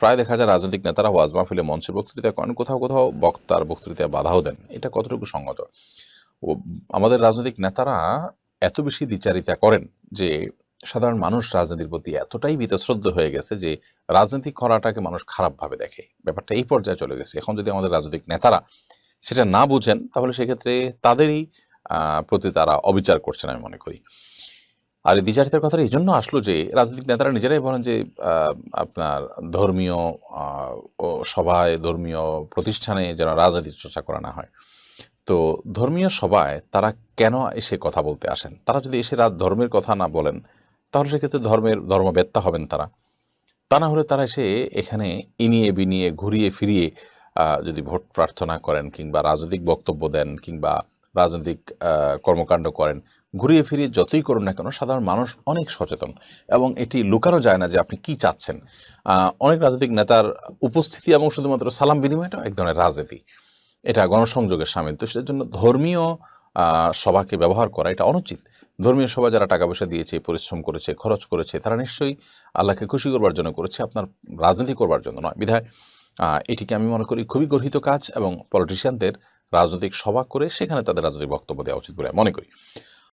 প্রায় দেখা যায় রাজনৈতিক নেতারা ওয়াজ মাহফিলে মঞ্চে বক্তৃতা করেন কোথাও কোথাও বক্তার বক্তৃতায় বাধাও দেন এটা কতটুকু সঙ্গত আমাদের রাজনৈতিক নেতারা এত বেশি দ্বিচারিতা করেন যে সাধারণ মানুষ রাজনীতির প্রতি এতটাই বিতশ্রদ্ধ হয়ে গেছে যে রাজনীতি করাটাকে মানুষ খারাপভাবে দেখে ব্যাপারটা এই পর্যায়ে চলে গেছে এখন যদি আমাদের রাজনৈতিক নেতারা সেটা না বুঝেন তাহলে সেক্ষেত্রে তাদেরই প্রতি তারা অবিচার করছেন আমি মনে করি আর এই দ্বিচারিতার কথাটা এই জন্য আসলো যে রাজনৈতিক নেতারা নিজেরাই বলেন যে আপনার ধর্মীয় সভায় ধর্মীয় প্রতিষ্ঠানে যেন রাজনীতির চর্চা করা না হয় তো ধর্মীয় সভায় তারা কেন এসে কথা বলতে আসেন তারা যদি এসে রাজ ধর্মের কথা না বলেন তাহলে সেক্ষেত্রে ধর্মের ধর্মবেত্তা হবেন তারা তা না হলে তারা এসে এখানে ইনিয়ে বিনিয়ে ঘুরিয়ে ফিরিয়ে যদি ভোট প্রার্থনা করেন কিংবা রাজনৈতিক বক্তব্য দেন কিংবা রাজনৈতিক কর্মকাণ্ড করেন ঘুরিয়ে ফিরিয়ে যতই করুন না কেন সাধারণ মানুষ অনেক সচেতন এবং এটি লুকানো যায় না যে আপনি কি চাচ্ছেন অনেক রাজনৈতিক নেতার উপস্থিতি এবং শুধুমাত্র সালাম বিনিময়টা এক ধরনের রাজনীতি এটা গণসংযোগের সামিল তো সেটার জন্য ধর্মীয় সভাকে ব্যবহার করা এটা অনুচিত ধর্মীয় সভা যারা টাকা পয়সা দিয়েছে পরিশ্রম করেছে খরচ করেছে তারা নিশ্চয়ই আল্লাহকে খুশি করবার জন্য করেছে আপনার রাজনীতি করবার জন্য নয় বিধায় এটিকে আমি মনে করি খুবই গর্হিত কাজ এবং পলিটিশিয়ানদের রাজনৈতিক সভা করে সেখানে তাদের রাজনৈতিক বক্তব্য দেওয়া উচিত বলে মনে করি